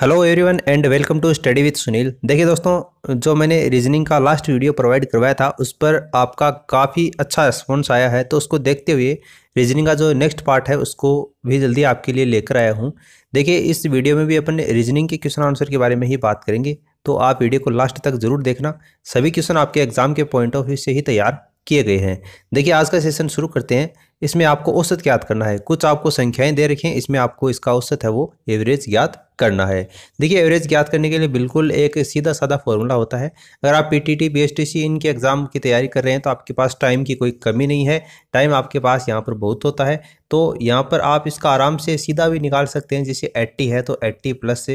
hello everyone and welcome to study with Sunil देखिए दोस्तों जो मैंने रीजनिंग का लास्ट वीडियो प्रोवाइड करवाया था उस पर आपका काफ़ी अच्छा रिस्पॉन्स आया है तो उसको देखते हुए रीजनिंग का जो नेक्स्ट पार्ट है उसको भी जल्दी आपके लिए लेकर आया हूँ देखिए इस वीडियो में भी अपन रीजनिंग के क्वेश्चन आंसर के बारे में ही बात करेंगे तो आप वीडियो को लास्ट तक ज़रूर देखना सभी क्वेश्चन आपके एग्जाम के पॉइंट ऑफ व्यू से ही तैयार किए गए हैं देखिए आज का सेशन शुरू करते हैं इसमें आपको औसत ज्ञात करना है कुछ आपको संख्याएं दे रखी हैं इसमें आपको इसका औसत है वो एवरेज ज्ञात करना है देखिए एवरेज ज्ञात करने के लिए बिल्कुल एक सीधा साधा फॉर्मूला होता है अगर आप पीटीटी बीएसटीसी इनके एग्ज़ाम की तैयारी कर रहे हैं तो आपके पास टाइम की कोई कमी नहीं है टाइम आपके पास यहाँ पर बहुत होता है तो यहाँ पर आप इसका आराम से सीधा भी निकाल सकते हैं जैसे एट्टी है तो एट्टी प्लस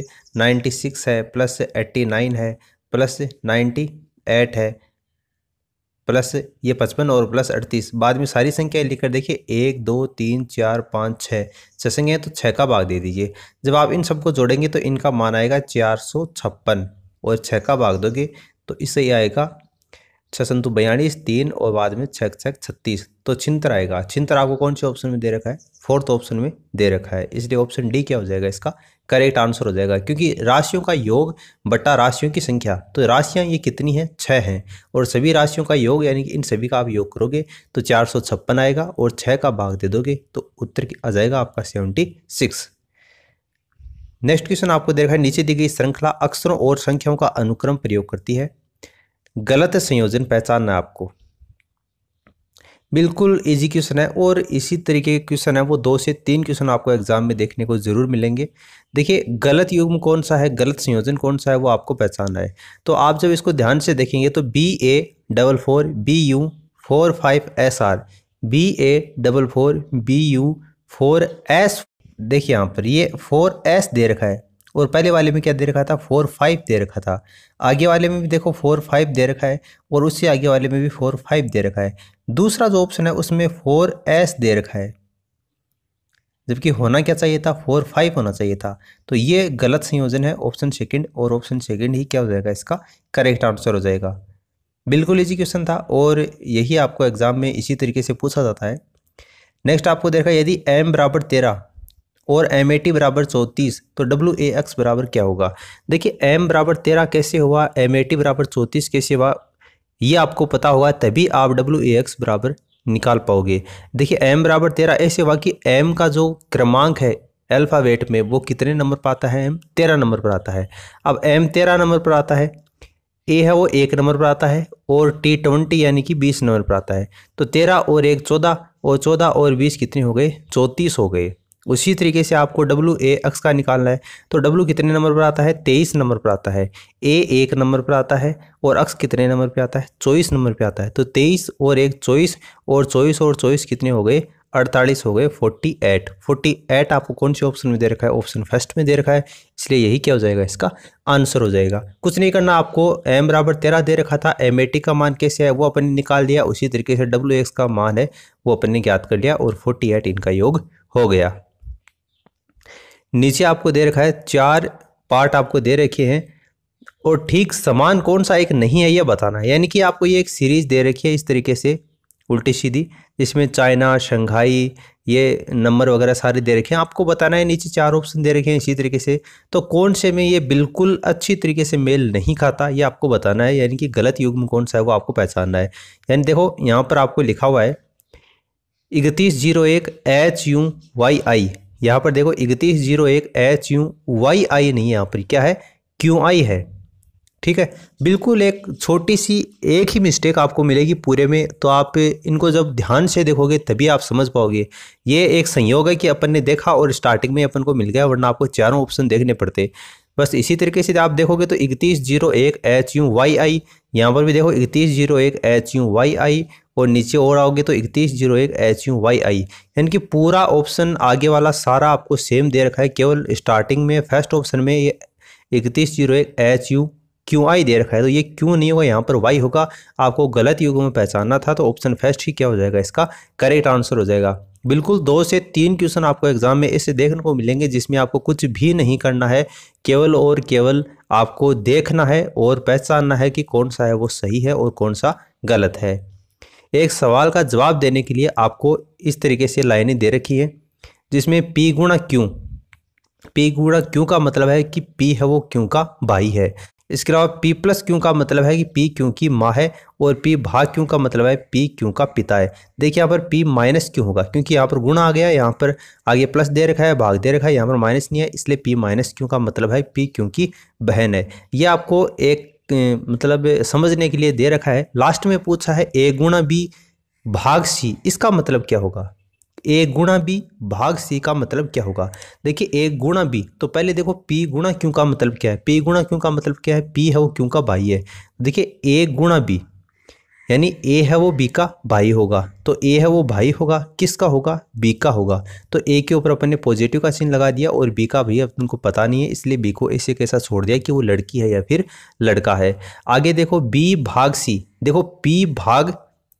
नाइन्टी सिक्स है प्लस एट्टी नाइन है प्लस नाइन्टी एट है प्लस ये पचपन और प्लस अड़तीस बाद में सारी संख्याएं लिखकर देखिए एक दो तीन चार पाँच छः छः संख्या तो छः का भाग दे दीजिए जब आप इन सबको जोड़ेंगे तो इनका मान आएगा चार सौ छप्पन और छः का भाग दोगे तो इससे ये आएगा छः संतु बयालीस तीन और बाद में छः छः छत्तीस तो छिंतर आएगा छिंतर आपको कौन से ऑप्शन में दे रखा है फोर्थ ऑप्शन में दे रखा है इसलिए ऑप्शन डी क्या हो जाएगा इसका करेक्ट आंसर हो जाएगा क्योंकि राशियों का योग बट्टा राशियों की संख्या तो राशियाँ ये कितनी हैं छः हैं और सभी राशियों का योग यानी कि इन सभी का आप योग करोगे तो चार सौ छप्पन आएगा और छः का भाग दे दोगे तो उत्तर आ जाएगा आपका सेवेंटी सिक्स नेक्स्ट क्वेश्चन आपको देखा है नीचे दी गई श्रृंखला अक्षरों और संख्याओं का अनुक्रम प्रयोग करती है गलत संयोजन पहचानना आपको बिल्कुल इजी क्वेश्चन है और इसी तरीके के क्वेश्चन है वो दो से तीन क्वेश्चन आपको एग्जाम में देखने को ज़रूर मिलेंगे देखिए गलत युग्म कौन सा है गलत संयोजन कौन सा है वो आपको पहचानना है तो आप जब इसको ध्यान से देखेंगे तो B A double four B U four five S R B A double four B U four S देखिए यहाँ पर ये फोर एस दे रखा है और पहले वाले में क्या दे रखा था फोर फाइव दे रखा था आगे वाले में भी देखो फोर फाइव दे रखा है और उससे आगे वाले में भी फोर फाइव दे रखा है दूसरा जो ऑप्शन है उसमें फोर एस दे रखा है जबकि होना क्या चाहिए था फोर फाइव होना चाहिए था तो ये गलत संयोजन है ऑप्शन सेकेंड और ऑप्शन सेकेंड ही क्या हो जाएगा इसका करेक्ट आंसर हो जाएगा बिल्कुल इजी क्वेश्चन था और यही आपको एग्ज़ाम में इसी तरीके से पूछा जाता है नेक्स्ट आपको देखा यदि एम बराबर तेरह और एम ए टी बराबर चौंतीस तो डब्ल्यू ए एक्स बराबर क्या होगा देखिए एम बराबर तेरह कैसे हुआ एम ए टी बराबर चौंतीस कैसे हुआ ये आपको पता होगा तभी आप डब्ल्यू ए एक्स बराबर निकाल पाओगे देखिए एम बराबर तेरह ऐसे हुआ कि एम का जो क्रमांक है अल्फ़ावेट में वो कितने नंबर पर आता है एम तेरह नंबर पर आता है अब एम तेरह नंबर पर आता है ए है वो एक नंबर पर आता है और टी ट्वेंटी यानी कि बीस नंबर पर आता है तो तेरह और एक चौदह और चौदह और बीस कितने हो गए चौंतीस हो गए उसी तरीके से आपको डब्ल्यू ए एक्स का निकालना है तो डब्लू कितने नंबर पर आता है तेईस नंबर पर आता है ए एक नंबर पर आता है और एक्स कितने नंबर पर आता है चौबीस नंबर पर आता है तो तेईस और एक चौबीस और चौबीस और चौबीस कितने हो गए अड़तालीस हो गए फोर्टी एट फोर्टी एट आपको कौन से ऑप्शन में दे रखा है ऑप्शन फर्स्ट में दे रखा है इसलिए यही क्या हो जाएगा इसका आंसर हो जाएगा कुछ नहीं करना आपको एम बराबर तेरह दे रखा था एम ए का मान कैसे है वो अपन ने निकाल दिया उसी तरीके से डब्ल्यू एक्स का मान है वो अपन ने ज्ञात कर लिया और फोर्टी एट इनका योग हो गया नीचे आपको दे रखा है चार पार्ट आपको दे रखे हैं और ठीक समान कौन सा एक नहीं है यह बताना है यानी कि आपको ये एक सीरीज़ दे रखी है इस तरीके से उल्टी सीधी जिसमें चाइना शंघाई ये नंबर वगैरह सारे दे रखे हैं आपको बताना है नीचे चार ऑप्शन दे रखे हैं इसी तरीके से तो कौन से में ये बिल्कुल अच्छी तरीके से मेल नहीं खाता ये आपको बताना है यानी कि गलत युग में कौन सा है वो आपको पहचानना है यानी देखो यहाँ पर आपको लिखा हुआ है इकतीस जीरो एक एच यू वाई आई यहाँ पर देखो इकतीस जीरो एक एच यू वाई आई नहीं है यहाँ पर क्या है क्यू आई है ठीक है बिल्कुल एक छोटी सी एक ही मिस्टेक आपको मिलेगी पूरे में तो आप इनको जब ध्यान से देखोगे तभी आप समझ पाओगे ये एक संयोग है कि अपन ने देखा और स्टार्टिंग में अपन को मिल गया वरना आपको चारों ऑप्शन देखने पड़ते बस इसी तरीके से आप देखोगे तो इकतीस जीरो एक एच यू वाई आई यहाँ पर भी देखो इकतीस जीरो एक एच यू वाई आई और नीचे और आओगे तो इकतीस जीरो एक एच यू वाई आई यानी कि पूरा ऑप्शन आगे वाला सारा आपको सेम दे रखा है केवल स्टार्टिंग में फर्स्ट ऑप्शन में ये इकतीस जीरो एक एच यू क्यू आई दे रखा है तो ये क्यों नहीं होगा यहाँ पर वाई होगा आपको गलत युग में पहचानना था तो ऑप्शन फर्स्ट ही क्या हो जाएगा इसका करेक्ट आंसर हो जाएगा बिल्कुल दो से तीन क्वेश्चन आपको एग्जाम में इससे देखने को मिलेंगे जिसमें आपको कुछ भी नहीं करना है केवल और केवल आपको देखना है और पहचानना है कि कौन सा है वो सही है और कौन सा गलत है एक सवाल का जवाब देने के लिए आपको इस तरीके से लाइनें दे रखी है जिसमें पी गुणा क्यों पी गुणा क्यों का मतलब है कि पी है वो क्यों का भाई है इसके अलावा पी प्लस क्यों का मतलब है कि पी क्यों की माँ है और पी भाग क्यों का मतलब है पी क्यों का पिता है देखिए यहाँ पर पी माइनस क्यों होगा क्योंकि यहाँ पर गुण आ गया यहाँ पर आगे प्लस दे रखा है भाग दे रखा है यहाँ पर माइनस नहीं है इसलिए पी माइनस क्यों का मतलब है पी क्यों की बहन है यह आपको एक मतलब समझने के लिए दे रखा है लास्ट में पूछा है ए गुणा बी भाग सी इसका मतलब क्या होगा ए गुणा बी भाग सी का मतलब क्या होगा देखिए ए गुणा बी तो पहले देखो पी गुणा क्यों का मतलब क्या है पी गुणा क्यों का मतलब क्या है पी है वो क्यों का बाई है देखिए ए गुणा बी यानी ए है वो बी का भाई होगा तो ए है वो भाई होगा किसका होगा बी का होगा तो ए के ऊपर अपन ने पॉजिटिव का चिन्ह लगा दिया और बी का अब उनको पता नहीं है इसलिए बी को ऐसे कैसा छोड़ दिया कि वो लड़की है या फिर लड़का है आगे देखो बी भाग सी देखो पी भाग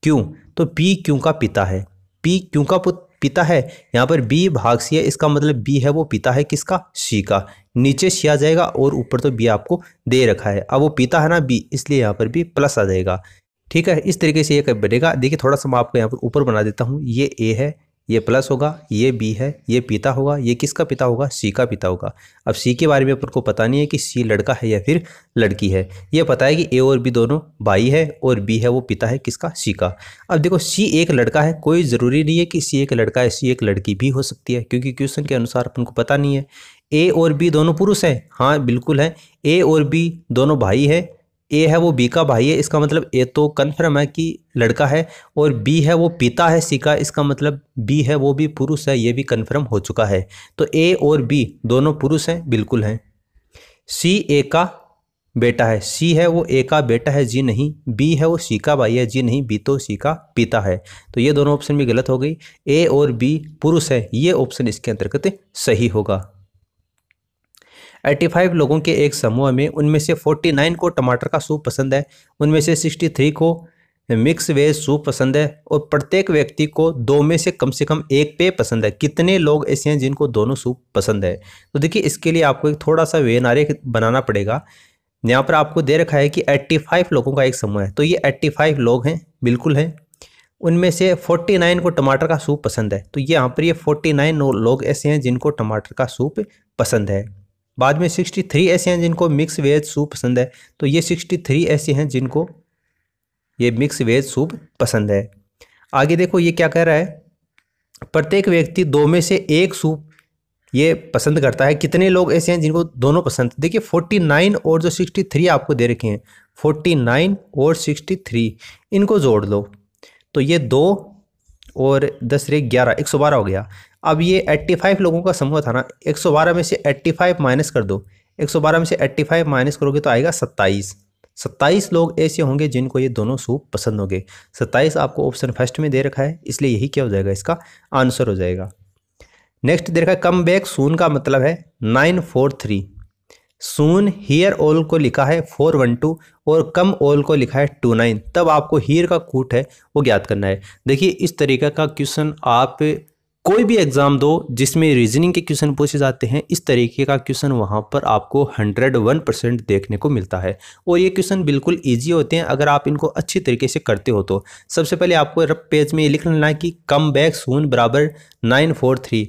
क्यों तो पी क्यों का पिता है पी क्यों का पिता है यहाँ पर बी भाग सी है इसका मतलब बी है वो पिता है किसका सी का नीचे सी आ जाएगा और ऊपर तो बी आपको दे रखा है अब वो पिता है ना बी इसलिए यहाँ पर भी प्लस आ जाएगा ठीक है इस तरीके से ये कब बनेगा देखिए थोड़ा सा मैं आपको यहाँ पर ऊपर बना देता हूँ ये ए है ये प्लस होगा ये बी है ये पिता होगा ये किसका पिता होगा सी का पिता होगा अब सी के बारे में अपन को पता नहीं है कि सी लड़का है या फिर लड़की है ये पता है कि ए और बी दोनों भाई है और बी है वो पिता है किसका सी का अब देखो सी एक लड़का है कोई ज़रूरी नहीं है कि सी एक लड़का है सी एक लड़की भी हो सकती है क्योंकि क्वेश्चन के अनुसार अपन को पता नहीं है ए और बी दोनों पुरुष हैं हाँ बिल्कुल हैं ए और बी दोनों भाई है ए है वो बी का भाई है इसका मतलब ए तो कन्फर्म है कि लड़का है और बी है वो पिता है सी का इसका मतलब बी है वो भी पुरुष है ये भी कन्फर्म हो चुका है तो ए और बी दोनों पुरुष हैं बिल्कुल हैं सी ए का बेटा है सी है वो ए का बेटा है जी नहीं बी है वो सी का भाई है जी नहीं बी तो सी का पिता है तो ये दोनों ऑप्शन भी गलत हो गई ए और बी पुरुष है ये ऑप्शन इसके अंतर्गत सही होगा 85 लोगों के एक समूह में उनमें से 49 को टमाटर का सूप पसंद है उनमें से 63 को मिक्स वेज सूप पसंद है और प्रत्येक व्यक्ति को दो में से कम से कम एक पेय पसंद है कितने लोग ऐसे हैं जिनको दोनों सूप पसंद है तो देखिए इसके लिए आपको एक थोड़ा सा नारे बनाना पड़ेगा यहाँ पर आपको दे रखा है कि 85 लोगों का एक समूह है तो ये 85 लोग हैं बिल्कुल हैं उनमें से 49 को टमाटर का सूप पसंद है तो यहाँ पर ये 49 लोग ऐसे हैं जिनको टमाटर का सूप पसंद है बाद में सिक्सटी थ्री ऐसे हैं जिनको मिक्स वेज सूप पसंद है तो ये सिक्सटी थ्री ऐसे हैं जिनको ये मिक्स वेज सूप पसंद है आगे देखो ये क्या कह रहा है प्रत्येक व्यक्ति दो में से एक सूप ये पसंद करता है कितने लोग ऐसे हैं जिनको दोनों पसंद देखिए फोर्टी नाइन और जो सिक्सटी थ्री आपको दे रखे हैं फोर्टी नाइन और सिक्सटी थ्री इनको जोड़ दो तो ये दो और दस रे ग्यारह एक सौ बारह हो गया अब ये 85 लोगों का समूह था ना 112 में से 85 माइनस कर दो 112 में से 85 माइनस करोगे तो आएगा 27 27 लोग ऐसे होंगे जिनको ये दोनों सूप पसंद होंगे 27 आपको ऑप्शन फर्स्ट में दे रखा है इसलिए यही क्या हो जाएगा इसका आंसर हो जाएगा नेक्स्ट दे रखा है कम बैक सून का मतलब है nine four three soon here all को लिखा है फोर वन टू और कम ऑल को लिखा है टू नाइन तब आपको हियर का कूट है वो ज्ञात करना है देखिए इस तरीके का क्वेश्चन आप कोई भी एग्ज़ाम दो जिसमें रीजनिंग के क्वेश्चन पूछे जाते हैं इस तरीके का क्वेश्चन वहाँ पर आपको हंड्रेड वन परसेंट देखने को मिलता है और ये क्वेश्चन बिल्कुल ईजी होते हैं अगर आप इनको अच्छी तरीके से करते हो तो सबसे पहले आपको रफ पेज में ये लिख लेना है कि कम बैक सून बराबर नाइन फोर थ्री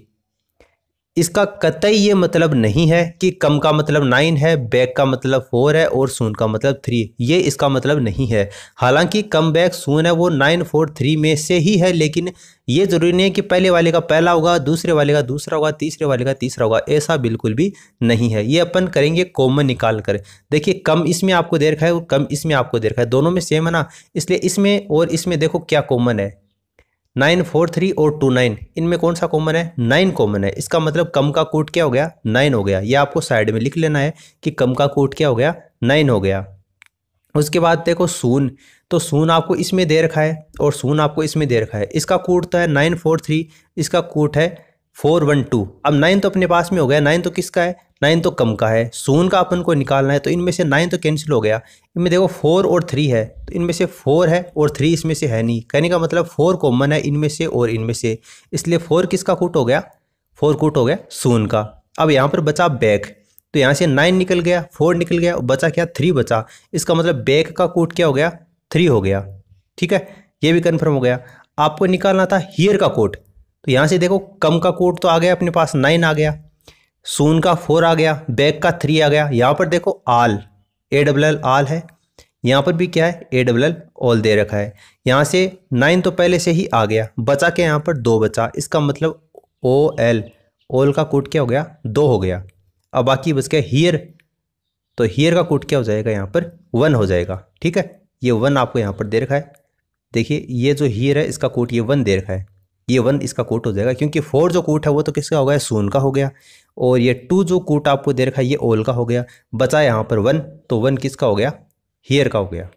इसका कतई ये मतलब नहीं है कि कम का मतलब नाइन है बैक का मतलब फोर है और सून का मतलब थ्री ये इसका मतलब नहीं है हालांकि कम बैक सून है वो नाइन फोर थ्री में से ही है लेकिन ये ज़रूरी नहीं है कि पहले वाले का पहला होगा दूसरे वाले का दूसरा होगा तीसरे वाले का तीसरा होगा ऐसा बिल्कुल भी नहीं है ये अपन करेंगे कॉमन निकाल कर देखिए कम इसमें आपको दे रखा है और कम इसमें आपको दे रखा है दोनों में सेम है ना इसलिए इसमें और इसमें देखो क्या कॉमन है नाइन फोर थ्री और टू नाइन इनमें कौन सा कॉमन है नाइन कॉमन है इसका मतलब कम का कोट क्या हो गया नाइन हो गया ये आपको साइड में लिख लेना है कि कम का कोट क्या हो गया नाइन हो गया उसके बाद देखो सून तो सून आपको इसमें दे रखा है और सून आपको इसमें दे रखा है इसका कोट तो है नाइन फोर थ्री इसका कोट है फोर वन टू अब नाइन तो अपने पास में हो गया नाइन तो किसका है नाइन तो कम का है सोन का अपन को निकालना है तो इनमें से नाइन तो कैंसिल हो गया इनमें देखो फोर और थ्री है तो इनमें से फोर है और थ्री इसमें से है नहीं कहने का मतलब फोर कॉमन है इनमें से और इनमें से इसलिए फोर किसका कूट हो गया फोर कूट हो गया सोन का अब यहाँ पर बचा बैक तो यहाँ से नाइन निकल गया फोर निकल गया और बचा क्या थ्री बचा इसका मतलब बैक का कूट क्या हो गया थ्री हो गया ठीक है ये भी कन्फर्म हो गया आपको निकालना था हीयर का कोट तो यहाँ से देखो कम का कोड तो आ गया अपने पास नाइन आ गया सून का फोर आ गया बैक का थ्री आ गया यहाँ पर देखो आल ए डबल एल आल है यहाँ पर भी क्या है ए डबल एल ऑल दे रखा है यहाँ से नाइन तो पहले से ही आ गया बचा के यहाँ पर दो बचा इसका मतलब ओ एल ओल का कोट क्या हो गया दो हो गया अब बाकी बच गया हीयर तो हीयर का कोट क्या हो जाएगा यहाँ पर वन हो जाएगा ठीक है ये वन आपको यहाँ पर दे रखा है देखिए ये जो हीयर है इसका कोट ये वन दे रखा है ये वन इसका कोट हो जाएगा क्योंकि फोर जो कोट है वो तो किसका हो गया सोन का हो गया और ये टू जो कोट आपको दे रखा है ये ओल का हो गया बचा यहाँ पर वन तो वन किसका हो गया हेयर का हो गया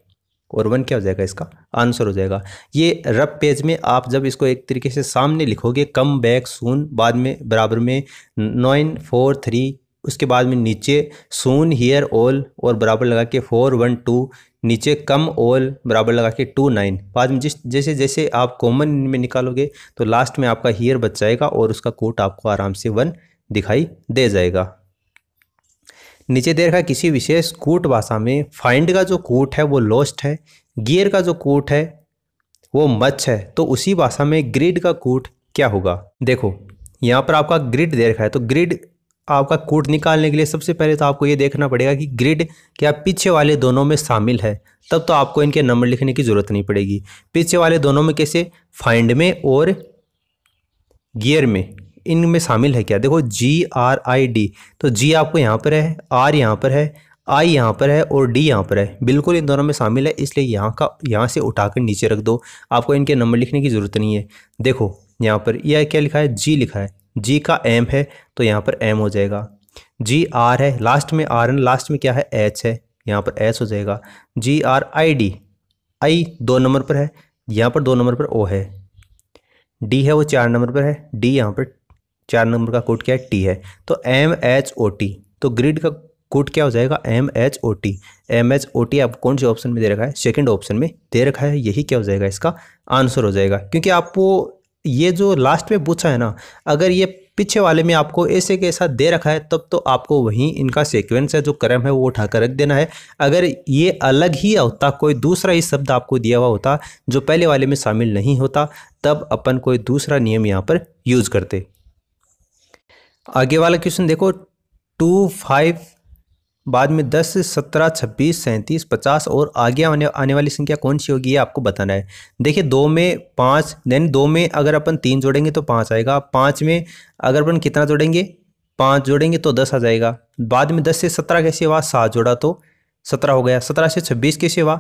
और वन क्या हो जाएगा इसका आंसर हो जाएगा ये रब पेज में आप जब इसको एक तरीके से सामने लिखोगे कम बैक सोन बाद में बराबर में नाइन फोर थ्री उसके बाद में नीचे सोन हेयर ओल और बराबर लगा के फोर वन टू नीचे कम ओल बराबर लगा के टू नाइन बाद में जिस जैसे जैसे आप कॉमन में निकालोगे तो लास्ट में आपका हीयर बच जाएगा और उसका कोट आपको आराम से वन दिखाई दे जाएगा नीचे दे रखा किसी विशेष कूट भाषा में फाइंड का जो कूट है वो लॉस्ट है गियर का जो कूट है वो मच है तो उसी भाषा में ग्रिड का कूट क्या होगा देखो यहाँ पर आपका ग्रिड दे रखा है तो ग्रिड आपका कोड निकालने के लिए सबसे पहले तो आपको ये देखना पड़ेगा कि ग्रिड क्या पीछे वाले दोनों में शामिल है तब तो आपको इनके नंबर लिखने की ज़रूरत नहीं पड़ेगी पीछे वाले दोनों में कैसे फाइंड में और गियर में इनमें शामिल है क्या देखो जी आर आई डी तो जी आपको यहाँ पर है आर यहाँ पर है आई यहाँ पर है और डी यहाँ पर है बिल्कुल इन दोनों में शामिल है इसलिए यहाँ का यहाँ से उठाकर नीचे रख दो आपको इनके नंबर लिखने की ज़रूरत नहीं है देखो यहाँ पर यह क्या लिखा है जी लिखा है जी का एम है तो यहाँ पर एम हो जाएगा जी आर है लास्ट में आर एन लास्ट में क्या है एच है यहाँ पर एच हो जाएगा G are I D I दो नंबर पर है यहाँ पर दो नंबर पर ओ है डी है वो चार नंबर पर है डी यहाँ पर चार नंबर का कोड क्या है टी है तो एम एच ओ टी तो ग्रिड का कोड क्या हो जाएगा M H O T M H O T आपको कौन से ऑप्शन में दे रखा है सेकंड ऑप्शन में दे रखा है यही क्या हो जाएगा इसका आंसर हो जाएगा क्योंकि आपको ये जो लास्ट में पूछा है ना अगर ये पीछे वाले में आपको ऐसे के साथ दे रखा है तब तो आपको वहीं इनका सीक्वेंस है जो क्रम है वो उठा कर रख देना है अगर ये अलग ही होता कोई दूसरा ही शब्द आपको दिया हुआ होता जो पहले वाले में शामिल नहीं होता तब अपन कोई दूसरा नियम यहाँ पर यूज़ करते आगे वाला क्वेश्चन देखो टू फाइव बाद में दस सत्रह छब्बीस सैंतीस पचास और आगे आने आने वाली संख्या कौन सी होगी ये आपको बताना है देखिए दो में पाँच देन दो में अगर अपन तीन जोड़ेंगे तो पाँच आएगा पाँच में अगर अपन कितना जोड़ेंगे पाँच जोड़ेंगे तो दस आ जाएगा बाद में दस से सत्रह कैसे हुआ सात जोड़ा तो सत्रह हो गया सत्रह से छब्बीस कैसे हुआ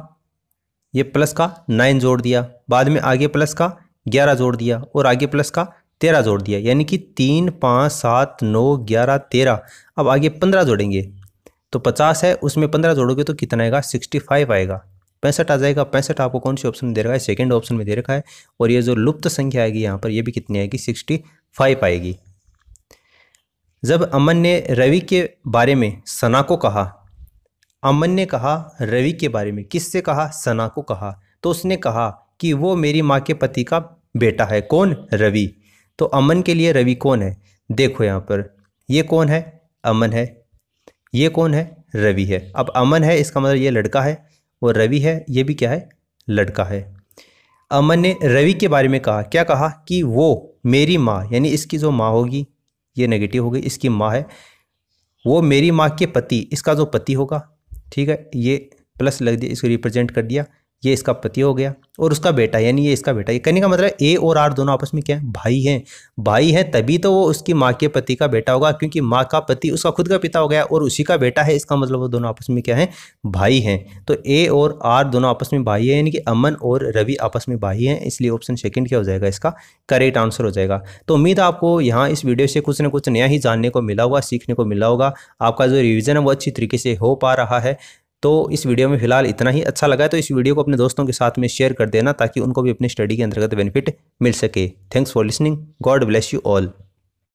ये प्लस का नाइन जोड़ दिया बाद में आगे प्लस का ग्यारह जोड़ दिया और आगे प्लस का तेरह जोड़ दिया यानी कि तीन पाँच सात नौ ग्यारह तेरह अब आगे पंद्रह जोड़ेंगे तो पचास है उसमें पंद्रह जोड़ोगे तो कितना आएगा सिक्सटी फाइव आएगा पैंसठ आ जाएगा पैंसठ आपको कौन सी ऑप्शन दे रखा है सेकेंड ऑप्शन में दे रखा है और ये जो लुप्त संख्या आएगी यहाँ पर ये भी कितनी आएगी सिक्सटी फाइव आएगी जब अमन ने रवि के बारे में सना को कहा अमन ने कहा रवि के बारे में किससे कहा सना को कहा तो उसने कहा कि वो मेरी माँ के पति का बेटा है कौन रवि तो अमन के लिए रवि कौन है देखो यहाँ पर ये कौन है अमन है ये कौन है रवि है अब अमन है इसका मतलब ये लड़का है और रवि है ये भी क्या है लड़का है अमन ने रवि के बारे में कहा क्या कहा कि वो मेरी माँ यानी इसकी जो माँ होगी ये नेगेटिव होगी इसकी माँ है वो मेरी माँ के पति इसका जो पति होगा ठीक है ये प्लस लग दिया इसको रिप्रेजेंट कर दिया ये इसका पति हो गया और उसका बेटा यानी ये इसका बेटा ये कहने का मतलब ए और आर दोनों आपस में क्या है भाई हैं भाई हैं तभी तो वो उसकी माँ के पति का बेटा होगा क्योंकि माँ का पति उसका खुद का पिता हो गया और उसी का बेटा है इसका मतलब वो दोनों आपस में क्या है भाई हैं तो ए और आर दोनों आपस में भाई हैं यानी कि अमन और रवि आपस में भाई हैं इसलिए ऑप्शन सेकेंड क्या हो जाएगा इसका करेक्ट आंसर हो जाएगा तो उम्मीद आपको यहाँ इस वीडियो से कुछ ना कुछ नया ही जानने को मिला होगा सीखने को मिला होगा आपका जो रिविज़न है वो अच्छी तरीके से हो पा रहा है तो इस वीडियो में फिलहाल इतना ही अच्छा लगा तो इस वीडियो को अपने दोस्तों के साथ में शेयर कर देना ताकि उनको भी अपनी स्टडी के अंतर्गत बेनिफिट मिल सके thanks for listening God bless you all